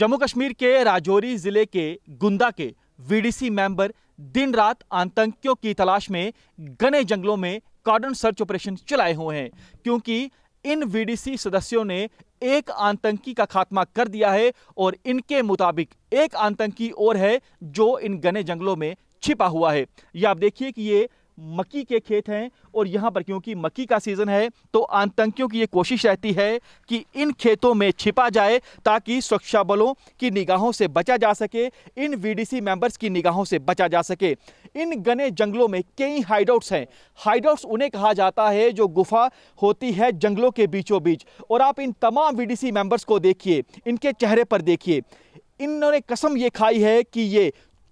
जम्मू कश्मीर के राजौरी जिले के गुंदा के वीडीसी मेंबर दिन रात आतंकियों की तलाश में घने जंगलों में कार्डन सर्च ऑपरेशन चलाए हुए हैं क्योंकि इन वीडीसी सदस्यों ने एक आतंकी का खात्मा कर दिया है और इनके मुताबिक एक आतंकी और है जो इन घने जंगलों में छिपा हुआ है यह आप देखिए कि ये मक्की के खेत हैं और यहाँ पर क्योंकि मक्की का सीज़न है तो आतंकियों की ये कोशिश रहती है कि इन खेतों में छिपा जाए ताकि सुरक्षा बलों की निगाहों से बचा जा सके इन वीडीसी मेंबर्स की निगाहों से बचा जा सके इन गने जंगलों में कई हाइडआउट्स हैं हाइडआउट्स उन्हें कहा जाता है जो गुफा होती है जंगलों के बीचों बीच और आप इन तमाम वी मेंबर्स को देखिए इनके चेहरे पर देखिए इन्होंने कसम ये खाई है कि ये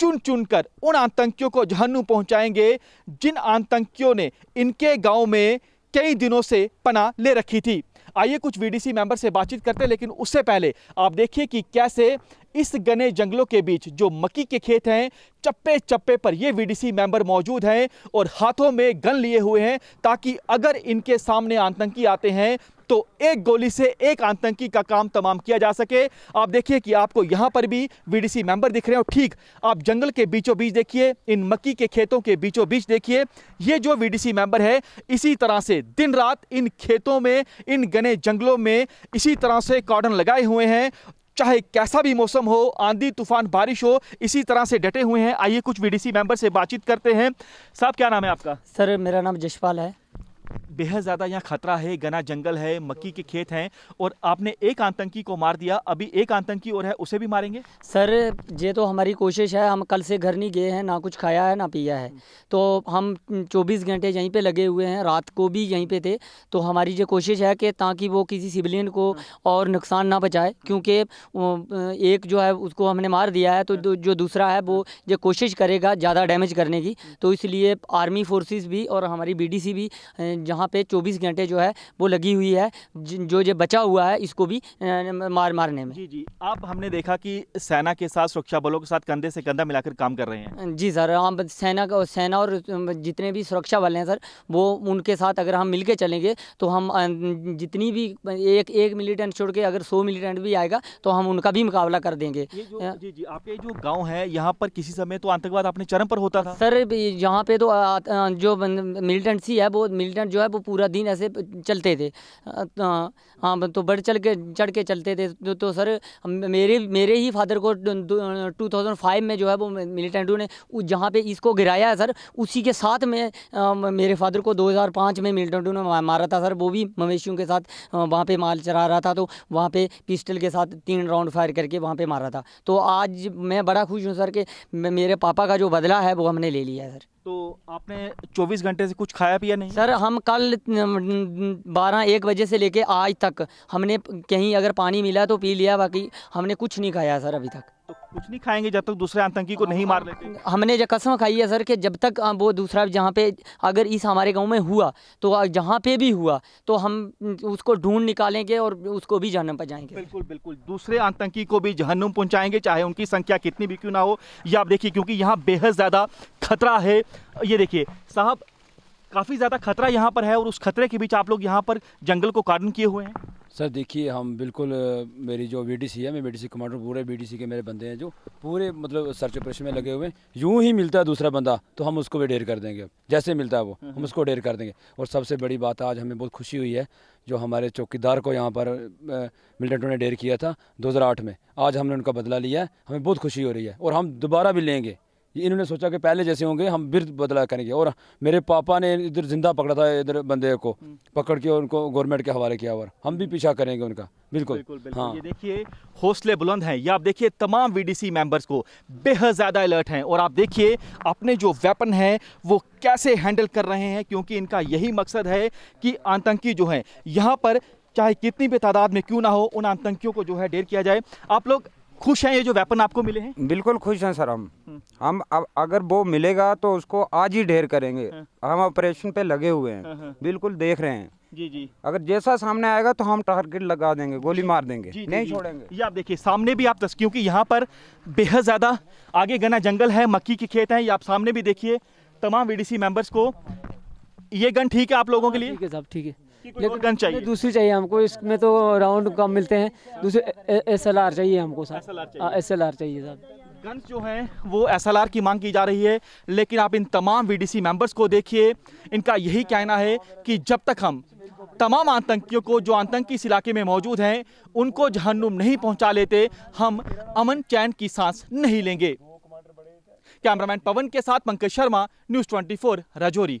चुन चुन कर उन आतंकियों को जहन्नुम पहुंचाएंगे जिन आतंकियों ने इनके गांव में कई दिनों से पना ले रखी थी आइए कुछ वीडीसी मेंबर से बातचीत करते हैं लेकिन उससे पहले आप देखिए कि कैसे इस गने जंगलों के बीच जो मक्की के खेत हैं चप्पे चप्पे पर ये वीडीसी मेंबर मौजूद हैं और हाथों में गन लिए हुए हैं ताकि अगर इनके सामने आतंकी आते हैं तो एक गोली से एक आतंकी का काम तमाम किया जा सके आप देखिए कि आपको यहां पर भी वीडीसी मेंबर दिख रहे हो ठीक आप जंगल के बीचों बीच देखिए इन मक्की के खेतों के बीचों बीच देखिए ये जो वीडीसी मेंबर है इसी तरह से दिन रात इन खेतों में इन घने जंगलों में इसी तरह से कॉर्डन लगाए हुए हैं चाहे कैसा भी मौसम हो आंधी तूफान बारिश हो इसी तरह से डटे हुए हैं आइए कुछ वीडीसी मेंबर से बातचीत करते हैं साहब क्या नाम है आपका सर मेरा नाम जशपाल है बेहद ज़्यादा यहाँ खतरा है घना जंगल है मक्की के खेत हैं और आपने एक आतंकी को मार दिया अभी एक आतंकी और है उसे भी मारेंगे सर ये तो हमारी कोशिश है हम कल से घर नहीं गए हैं ना कुछ खाया है ना पिया है तो हम चौबीस घंटे यहीं पर लगे हुए हैं रात को भी यहीं पर थे तो हमारी ये कोशिश है कि ताकि वो किसी सिविलियन को और नुकसान ना बचाए क्योंकि एक जो है उसको हमने मार दिया है तो जो दूसरा है वो ये कोशिश करेगा ज़्यादा डैमेज करने की तो इसलिए आर्मी फोर्सेस भी और हमारी बीडीसी भी जहाँ वहाँ पे 24 घंटे जो है वो लगी हुई है जो जो बचा हुआ है इसको भी मार मारने में जी जी आप हमने देखा कि सेना के साथ सुरक्षा बलों के साथ कंधे से कंधा मिलाकर काम कर रहे हैं जी सर हम सेना का सेना और जितने भी सुरक्षा बल हैं सर वो उनके साथ अगर हम मिल चलेंगे तो हम जितनी भी एक एक मिलीटेंट छोड़ के अगर सौ मिलीटेंट भी आएगा तो हम उनका भी मुकाबला कर देंगे जी जी आपके जो गाँव है यहाँ पर किसी समय तो आतंकवाद अपने चरम पर होता था सर यहाँ पे तो जो मिलिटेंसी है वो मिलिटेंट जो है वो वो पूरा दिन ऐसे चलते थे हाँ, हाँ तो बढ़ चढ़ के चढ़ के चलते थे तो, तो सर मेरे मेरे ही फादर को 2005 में जो है वो मिलिटेंटो ने जहाँ पे इसको गिराया है सर उसी के साथ में मेरे फादर को 2005 में मिलिटेंटो ने मारा था सर वो भी मवेशियों के साथ वहाँ पे माल चरा रहा था तो वहाँ पे पिस्टल के साथ तीन राउंड फायर करके वहाँ पर मारा था तो आज मैं बड़ा खुश हूँ सर कि मेरे पापा का जो बदला है वो हमने ले लिया है सर तो आपने 24 घंटे से कुछ खाया पिया नहीं सर हम कल 12 एक बजे से लेके आज तक हमने कहीं अगर पानी मिला तो पी लिया बाकी हमने कुछ नहीं खाया सर अभी तक तो कुछ नहीं खाएंगे जब तक दूसरे आतंकी को नहीं मार लेते हमने जो कसम खाई है सर कि जब तक वो दूसरा जहाँ पे अगर इस हमारे गांव में हुआ तो जहाँ पे भी हुआ तो हम उसको ढूंढ निकालेंगे और उसको भी जहनम पहुँचाएंगे बिल्कुल बिल्कुल दूसरे आतंकी को भी जहनम पहुँचाएंगे चाहे उनकी संख्या कितनी भी क्यों ना हो ये आप देखिए क्योंकि यहाँ बेहद ज़्यादा खतरा है ये देखिए साहब काफ़ी ज़्यादा खतरा यहाँ पर है और उस खतरे के बीच आप लोग यहाँ पर जंगल को कारण किए हुए हैं सर देखिए हम बिल्कुल मेरी जो बीडीसी है मैं बीडीसी कमांडर पूरे बीडीसी के मेरे बंदे हैं जो पूरे मतलब सर्च ऑपरेशन में लगे हुए हैं यूँ ही मिलता है दूसरा बंदा तो हम उसको भी ढेर कर देंगे जैसे मिलता है वो हम्म, हम हम्म। उसको ढेर कर देंगे और सबसे बड़ी बात आज हमें बहुत खुशी हुई है जो हमारे चौकीदार को यहाँ पर मिलिटेंटों ने ढेर किया था दो में आज हमने उनका बदला लिया है हमें बहुत खुशी हो रही है और हम दोबारा भी लेंगे इन्होंने सोचा कि पहले जैसे होंगे हम फिर बदला करेंगे और मेरे पापा ने इधर जिंदा पकड़ा था इधर बंदे को हम्म। पकड़ के उनको गवर्नमेंट के हवाले किया और हम भी हम्म। पीछा करेंगे उनका बिल्कुल, बिल्कुल, बिल्कुल हाँ ये देखिए हौसले बुलंद हैं ये आप देखिए तमाम वीडीसी मेंबर्स को बेहद ज़्यादा अलर्ट हैं और आप देखिए अपने जो वेपन हैं वो कैसे हैंडल कर रहे हैं क्योंकि इनका यही मकसद है कि आतंकी जो हैं यहाँ पर चाहे कितनी भी तादाद में क्यों ना हो उन आतंकियों को जो है डेर किया जाए आप लोग खुश हैं ये जो वेपन आपको मिले हैं बिल्कुल खुश हैं सर हम हम्म। हम अब अगर वो मिलेगा तो उसको आज ही ढेर करेंगे हाँ। हम ऑपरेशन पे लगे हुए हैं हाँ, हाँ। बिल्कुल देख रहे हैं जी जी अगर जैसा सामने आएगा तो हम टारगेट लगा देंगे गोली मार देंगे जी, नहीं छोड़ेंगे ये आप देखिए सामने भी आप तस्वीर क्योंकि यहाँ पर बेहद ज़्यादा आगे घना जंगल है मक्की के खेत है ये आप सामने भी देखिए तमाम वीडीसी मेंबर्स को ये गन ठीक है आप लोगों के लिए ठीक है साहब ठीक है लेकिन गन चाहिए दूसरी चाहिए हमको इसमें तो राउंड कम मिलते हैं दूसरे एस एल आर चाहिए हमको एस एल आर चाहिए साहब हाँ, गन्स जो हैं वो एस एल आर की मांग की जा रही है लेकिन आप इन तमाम वी डी सी मेम्बर्स को देखिए इनका यही कहना है कि जब तक हम तमाम आतंकियों को जो आतंकी इस इलाके में मौजूद हैं उनको जहन्नुम नहीं पहुंचा लेते हम अमन चैन की सांस नहीं लेंगे कैमरामैन पवन के साथ पंकज शर्मा न्यूज़ 24 रजौरी